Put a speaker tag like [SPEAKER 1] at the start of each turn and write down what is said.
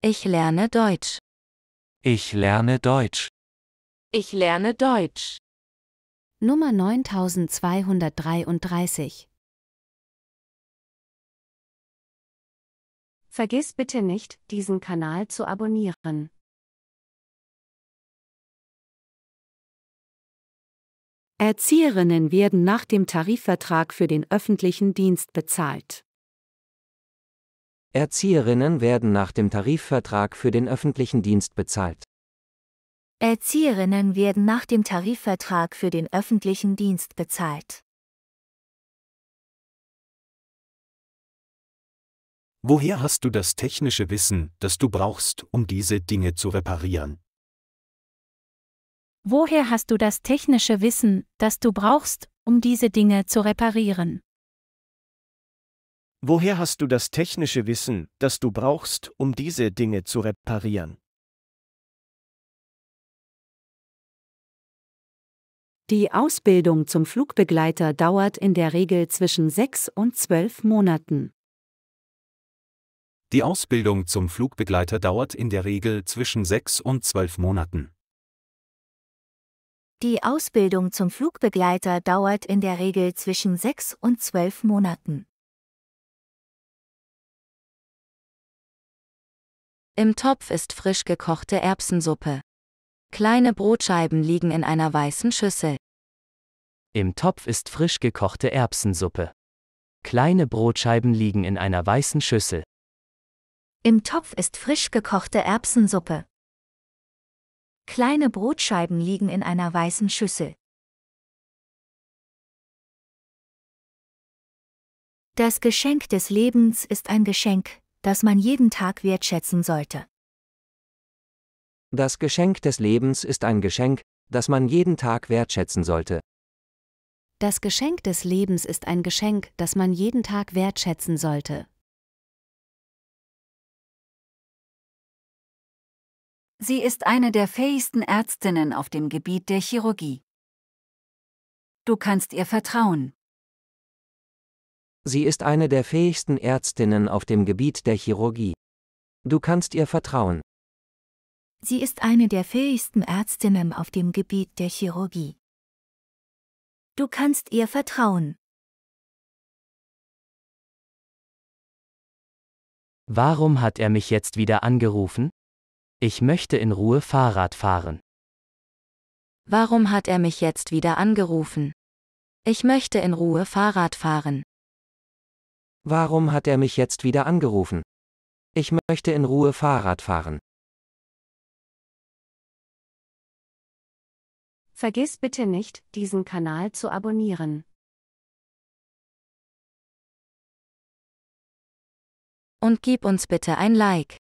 [SPEAKER 1] Ich lerne Deutsch. Ich lerne Deutsch. Ich lerne Deutsch. Nummer 9233. Vergiss bitte nicht, diesen Kanal zu abonnieren. Erzieherinnen werden nach dem Tarifvertrag für den öffentlichen Dienst bezahlt.
[SPEAKER 2] Erzieherinnen werden nach dem Tarifvertrag für den öffentlichen Dienst bezahlt.
[SPEAKER 1] Erzieherinnen werden nach dem Tarifvertrag für den öffentlichen Dienst bezahlt. Woher hast du das technische Wissen, das du brauchst, um diese Dinge zu reparieren? Woher hast du das technische Wissen, das du brauchst, um diese Dinge zu reparieren? Woher hast du das technische Wissen, das du brauchst, um diese Dinge zu reparieren? Die Ausbildung zum Flugbegleiter dauert in der Regel zwischen sechs und zwölf Monaten.
[SPEAKER 2] Die Ausbildung zum Flugbegleiter dauert in der Regel zwischen sechs und zwölf Monaten.
[SPEAKER 1] Die Ausbildung zum Flugbegleiter dauert in der Regel zwischen sechs und zwölf Monaten. Im Topf ist frisch gekochte Erbsensuppe. Kleine Brotscheiben liegen in einer weißen Schüssel.
[SPEAKER 2] Im Topf ist frisch gekochte Erbsensuppe. Kleine Brotscheiben liegen in einer weißen Schüssel.
[SPEAKER 1] Im Topf ist frisch gekochte Erbsensuppe. Kleine Brotscheiben liegen in einer weißen Schüssel. Das Geschenk des Lebens ist ein Geschenk, das man jeden Tag wertschätzen sollte.
[SPEAKER 2] Das Geschenk des Lebens ist ein Geschenk, das man jeden Tag wertschätzen sollte.
[SPEAKER 1] Das Geschenk des Lebens ist ein Geschenk, das man jeden Tag wertschätzen sollte. Sie ist eine der fähigsten Ärztinnen auf dem Gebiet der Chirurgie. Du kannst ihr vertrauen.
[SPEAKER 2] Sie ist eine der fähigsten Ärztinnen auf dem Gebiet der Chirurgie. Du kannst ihr vertrauen.
[SPEAKER 1] Sie ist eine der fähigsten Ärztinnen auf dem Gebiet der Chirurgie. Du kannst ihr vertrauen. Warum hat er mich jetzt wieder angerufen? Ich
[SPEAKER 2] möchte in Ruhe Fahrrad fahren.
[SPEAKER 1] Warum hat er mich jetzt wieder angerufen? Ich möchte in Ruhe Fahrrad fahren.
[SPEAKER 2] Warum hat er mich jetzt wieder angerufen? Ich möchte in Ruhe Fahrrad fahren.
[SPEAKER 1] Vergiss bitte nicht, diesen Kanal zu abonnieren. Und gib uns bitte ein Like.